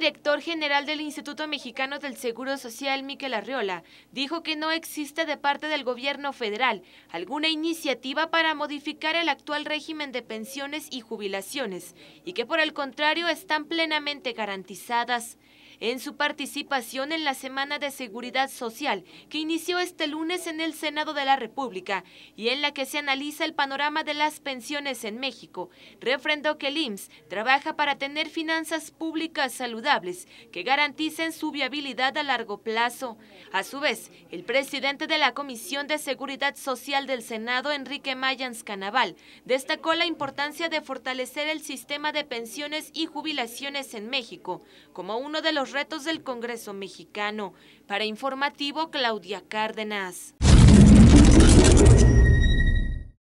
director general del Instituto Mexicano del Seguro Social, Miquel Arriola, dijo que no existe de parte del gobierno federal alguna iniciativa para modificar el actual régimen de pensiones y jubilaciones y que por el contrario están plenamente garantizadas en su participación en la Semana de Seguridad Social que inició este lunes en el Senado de la República y en la que se analiza el panorama de las pensiones en México. Refrendó que el IMSS trabaja para tener finanzas públicas saludables que garanticen su viabilidad a largo plazo. A su vez, el presidente de la Comisión de Seguridad Social del Senado, Enrique Mayans Canaval, destacó la importancia de fortalecer el sistema de pensiones y jubilaciones en México como uno de los retos del Congreso mexicano. Para Informativo, Claudia Cárdenas.